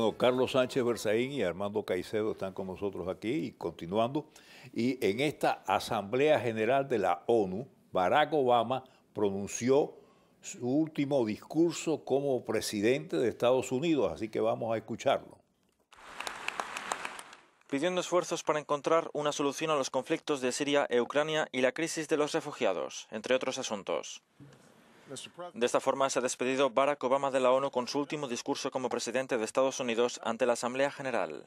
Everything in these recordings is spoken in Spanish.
Bueno, Carlos Sánchez Berzaín y Armando Caicedo están con nosotros aquí y continuando. Y en esta Asamblea General de la ONU, Barack Obama pronunció su último discurso como presidente de Estados Unidos, así que vamos a escucharlo. Pidiendo esfuerzos para encontrar una solución a los conflictos de Siria e Ucrania y la crisis de los refugiados, entre otros asuntos. De esta forma se ha despedido Barack Obama de la ONU con su último discurso como presidente de Estados Unidos ante la Asamblea General.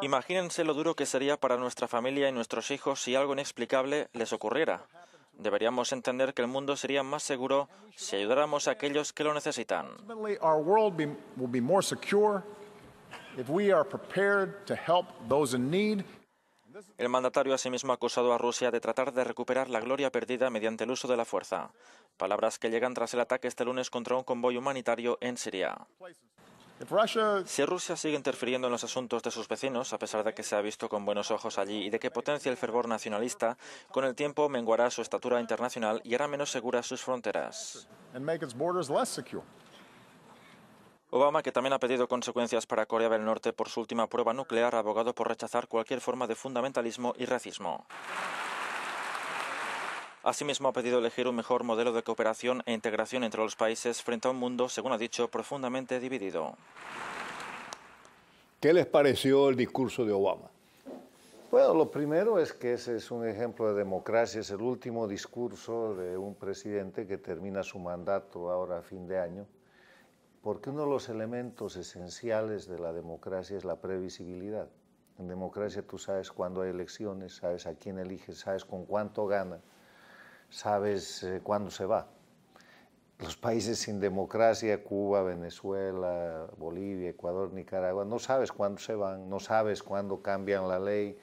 Imagínense lo duro que sería para nuestra familia y nuestros hijos si algo inexplicable les ocurriera. Deberíamos entender que el mundo sería más seguro si ayudáramos a aquellos que lo necesitan. El mandatario asimismo ha acusado a Rusia de tratar de recuperar la gloria perdida mediante el uso de la fuerza, palabras que llegan tras el ataque este lunes contra un convoy humanitario en Siria. Si Rusia sigue interfiriendo en los asuntos de sus vecinos, a pesar de que se ha visto con buenos ojos allí y de que potencia el fervor nacionalista, con el tiempo menguará su estatura internacional y hará menos seguras sus fronteras. Obama, que también ha pedido consecuencias para Corea del Norte por su última prueba nuclear, ha abogado por rechazar cualquier forma de fundamentalismo y racismo. Asimismo, ha pedido elegir un mejor modelo de cooperación e integración entre los países frente a un mundo, según ha dicho, profundamente dividido. ¿Qué les pareció el discurso de Obama? Bueno, lo primero es que ese es un ejemplo de democracia, es el último discurso de un presidente que termina su mandato ahora a fin de año porque uno de los elementos esenciales de la democracia es la previsibilidad. En democracia tú sabes cuándo hay elecciones, sabes a quién eliges, sabes con cuánto gana, sabes eh, cuándo se va. Los países sin democracia, Cuba, Venezuela, Bolivia, Ecuador, Nicaragua, no sabes cuándo se van, no sabes cuándo cambian la ley,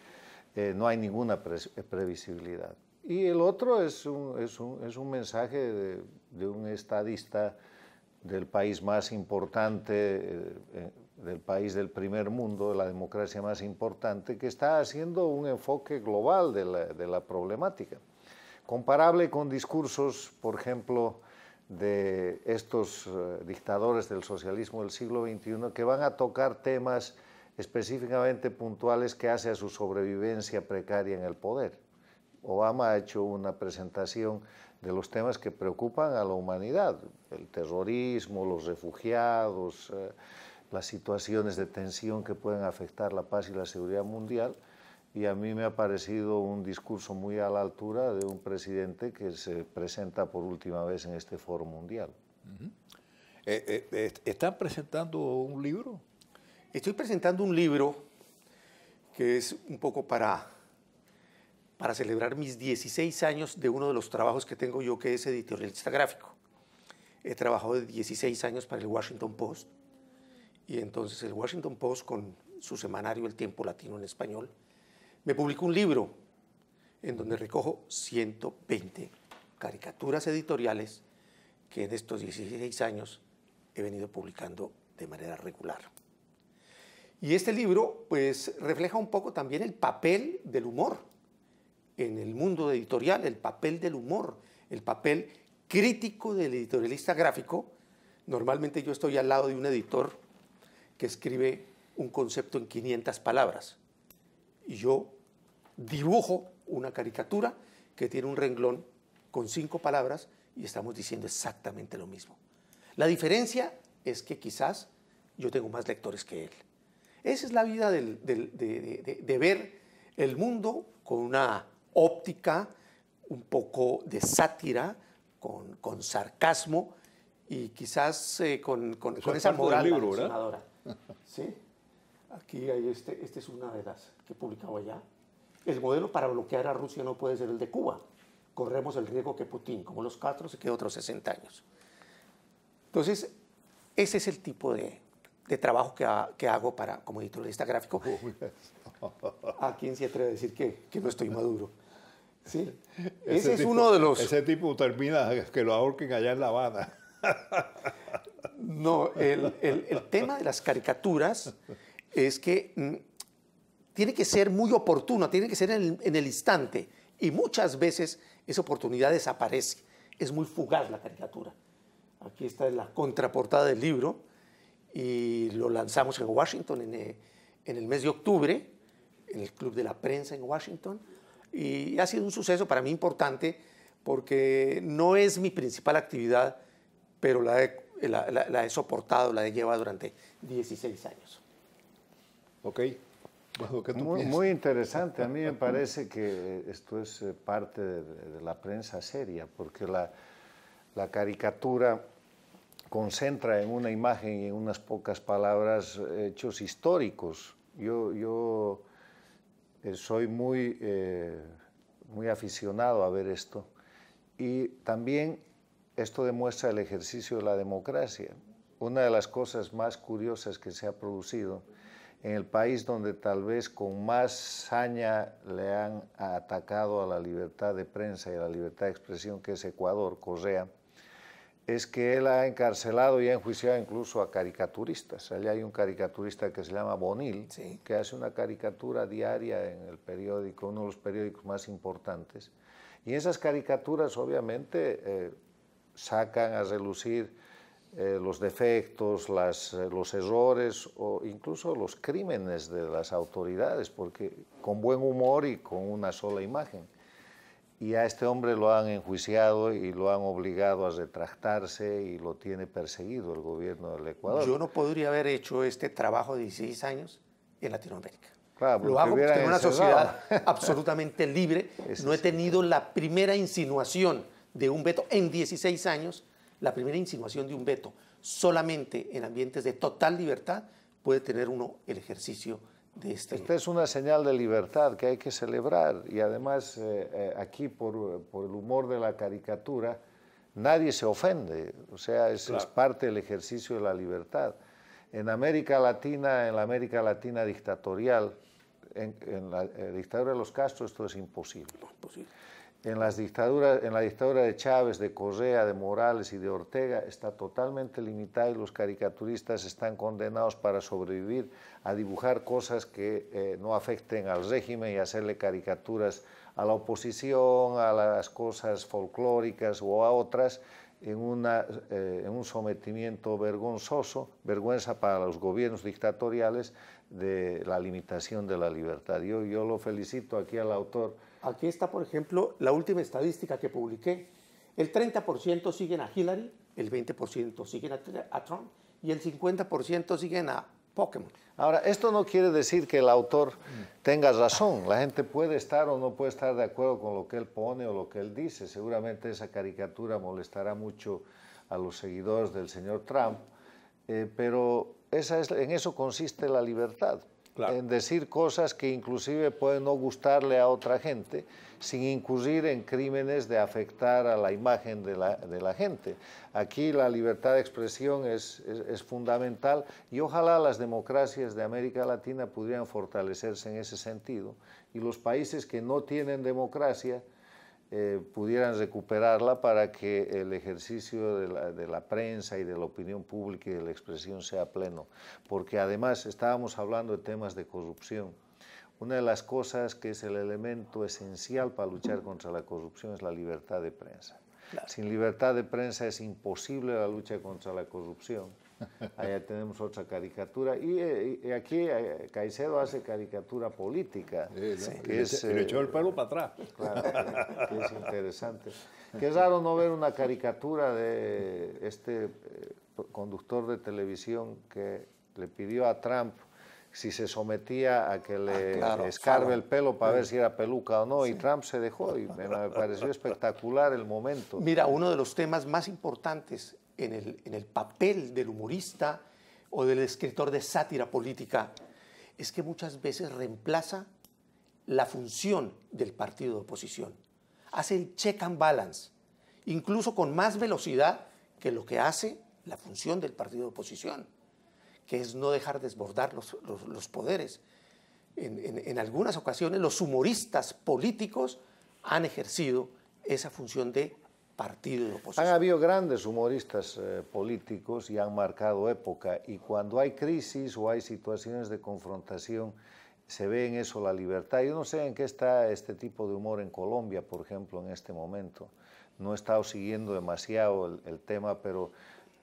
eh, no hay ninguna eh, previsibilidad. Y el otro es un, mensaje de, de un estadista del país más importante, eh, eh, del país del primer mundo, de la democracia más importante, que está haciendo un enfoque global de la, problemática, comparable con discursos, por ejemplo, de estos eh, dictadores del socialismo del siglo XXI que van a tocar temas específicamente puntuales que hacen a su sobrevivencia precaria en el poder. Obama ha hecho una presentación de los temas que preocupan a la humanidad, el terrorismo, los refugiados, eh, las situaciones de tensión que pueden afectar la paz y la seguridad mundial. Y a mí me ha parecido un discurso muy a la altura de un presidente que se presenta por última vez en este foro mundial. Eh, eh, ¿Están presentando un libro? Estoy presentando un libro que es un poco para para celebrar mis 16 años de uno de los trabajos que tengo yo, que es editorialista gráfico. He trabajado 16 años para el Washington Post y entonces el Washington Post con su semanario El Tiempo Latino en Español me publicó un libro en donde recojo 120 caricaturas editoriales que en estos 16 años he venido publicando de manera regular. Y este libro pues refleja un poco también el papel del humor en el mundo editorial, el papel del humor, el papel crítico del editorialista gráfico. Normalmente yo estoy al lado de un editor que escribe un concepto en 500 palabras y yo dibujo una caricatura que tiene un renglón con cinco palabras y estamos diciendo exactamente lo mismo. La diferencia es que quizás yo tengo más lectores que él. Esa es la vida de ver el mundo con una óptica, un poco de sátira, con, con sarcasmo y quizás eh, con, con, esa moral libro, ¿Sí? Aquí hay este, este es una de las que he publicado allá. El modelo para bloquear a Rusia no puede ser el de Cuba. Corremos el riesgo que Putin, como los cuatro, se quede otros 60 años. Entonces, ese es el tipo de, trabajo que, que, hago para, como editorialista este gráfico. ¿A quién se atreve a decir que no estoy maduro? Ese, es uno de los. Ese tipo termina que lo ahorquen allá en La Habana. No, el, tema de las caricaturas es que mm, tiene que ser muy oportuno tiene que ser en, el, instante. Y muchas veces esa oportunidad desaparece. Es muy fugaz la caricatura. Aquí está la contraportada del libro y lo lanzamos en Washington en eh, el mes de octubre, en el Club de la Prensa en Washington y ha sido un suceso para mí importante porque no es mi principal actividad, pero la he, la, soportado, la he llevado durante 16 años. Ok. tú muy, muy, interesante. A mí me parece que esto es eh, parte de, la prensa seria, porque la, la caricatura concentra en una imagen y en unas pocas palabras hechos históricos. Yo, yo eh, soy muy, eh, muy aficionado a ver esto. Y también esto demuestra el ejercicio de la democracia. Una de las cosas más curiosas que se ha producido en el país donde tal vez con más saña le han atacado a la libertad de prensa y a la libertad de expresión, que es Ecuador, Correa, es que él ha encarcelado y ha enjuiciado incluso a caricaturistas. allí hay un caricaturista que se llama Bonil, que hace una caricatura diaria en el periódico, uno de los periódicos más importantes. Y esas caricaturas obviamente eh, sacan a relucir eh, los defectos, las, eh, los errores o incluso los crímenes de las autoridades, porque con buen humor y con una sola imagen y a este hombre lo han enjuiciado y lo han obligado a retractarse y lo tiene perseguido el gobierno del Ecuador. Yo no podría haber hecho este trabajo de 16 años en Latinoamérica. lo hago en una sociedad absolutamente libre. no he tenido la primera insinuación de un veto en 16 años, la primera insinuación de un veto. Solamente en ambientes de total libertad puede tener uno el ejercicio este Esta es una señal de libertad que hay que celebrar y además eh, eh, aquí por, el humor de la caricatura nadie se ofende, o sea, es, parte del ejercicio de la libertad. En América Latina, en la América Latina dictatorial, en, la, eh, dictadura de los Castro esto es imposible. imposible en, las dictaduras, en la dictadura de Chávez, de Correa, de Morales y de Ortega está totalmente limitada y los caricaturistas están condenados para sobrevivir a dibujar cosas que eh, no afecten al régimen y hacerle caricaturas a la oposición, a las cosas folclóricas o a otras, en, eh, un sometimiento vergonzoso, vergüenza para los gobiernos dictatoriales de la limitación de la libertad. yo lo felicito aquí al autor Aquí está, por ejemplo, la última estadística que publiqué. El 30% siguen a Hillary, el 20% siguen a Trump y el 50% siguen a Pokémon. Ahora, esto no quiere decir que el autor tenga razón. La gente puede estar o no puede estar de acuerdo con lo que él pone o lo que él dice. Seguramente esa caricatura molestará mucho a los seguidores del señor Trump, eh, pero en eso consiste la libertad en decir cosas que inclusive pueden no gustarle a otra gente, sin incurrir en crímenes de afectar a la imagen de la, gente. Aquí la libertad de expresión es, fundamental y ojalá las democracias de América Latina pudieran fortalecerse en ese sentido y los países que no tienen democracia eh, pudieran recuperarla para que el ejercicio de la, prensa y de la opinión pública y de la expresión sea pleno. Porque además estábamos hablando de temas de corrupción. Una de las cosas que es el elemento esencial para luchar contra la corrupción es la libertad de prensa. Sin libertad de prensa es imposible la lucha contra la corrupción Allá tenemos otra caricatura. Y, eh, aquí eh, Caicedo hace caricatura política. le echó el eh, pelo para atrás. Claro, que, es interesante. Qué raro no ver una caricatura de este conductor de televisión que le pidió a Trump si se sometía a que le ah, escarbe el pelo para ver mm. si era peluca o no, y Trump se dejó, y me, pareció espectacular el momento. Mira, uno de los temas más importantes en el, en el papel del humorista o del escritor de sátira política es que muchas veces reemplaza la función del partido de oposición. Hace el check and balance, incluso con más velocidad que lo que hace la función del partido de oposición que es no dejar desbordar los, poderes. En, algunas ocasiones los humoristas políticos han ejercido esa función de partido de oposición. Han habido grandes humoristas eh, políticos y han marcado época y cuando hay crisis o hay situaciones de confrontación se ve en eso la libertad. Yo no sé en qué está este tipo de humor en Colombia, por ejemplo, en este momento. No he estado siguiendo demasiado el tema, pero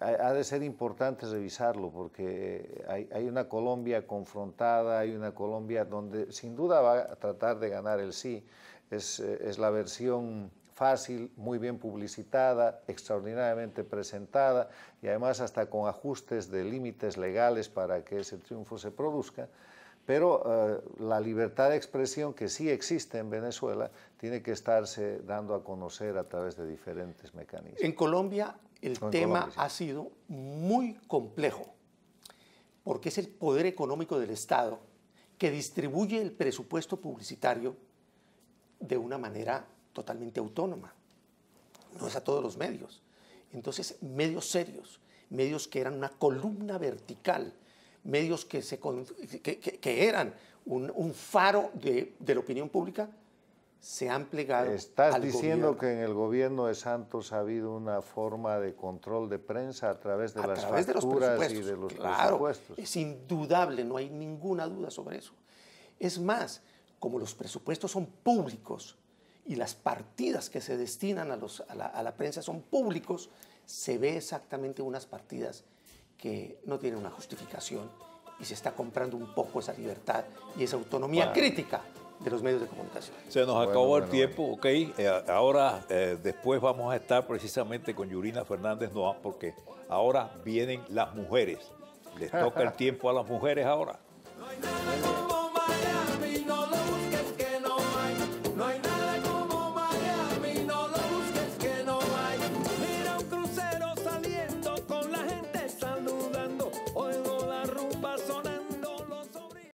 ha de ser importante revisarlo porque eh, hay, una Colombia confrontada, hay una Colombia donde sin duda va a tratar de ganar el sí. Eh, es, la versión fácil, muy bien publicitada, extraordinariamente presentada y además hasta con ajustes de límites legales para que ese triunfo se produzca. Pero eh, la libertad de expresión que sí existe en Venezuela tiene que estarse dando a conocer a través de diferentes mecanismos. En Colombia el tema ha sido muy complejo, porque es el poder económico del Estado que distribuye el presupuesto publicitario de una manera totalmente autónoma. No es a todos los medios. Entonces, medios serios, medios que eran una columna vertical, medios que, eran un, faro de la opinión pública, se han plegado. Estás diciendo que en el gobierno de Santos ha habido una forma de control de prensa a través de a las facturas de los y de los claro, Es indudable, no hay ninguna duda sobre eso. Es más, como los presupuestos son públicos y las partidas que se destinan a, la, prensa son públicos, se ve exactamente unas partidas que no tienen una justificación y se está comprando un poco esa libertad y esa autonomía crítica de los medios de comunicación. Se nos acabó el tiempo, ok. Eh, ahora, eh, después vamos a estar precisamente con Yurina Fernández Noa, porque ahora vienen las mujeres. Les toca el tiempo a las mujeres ahora.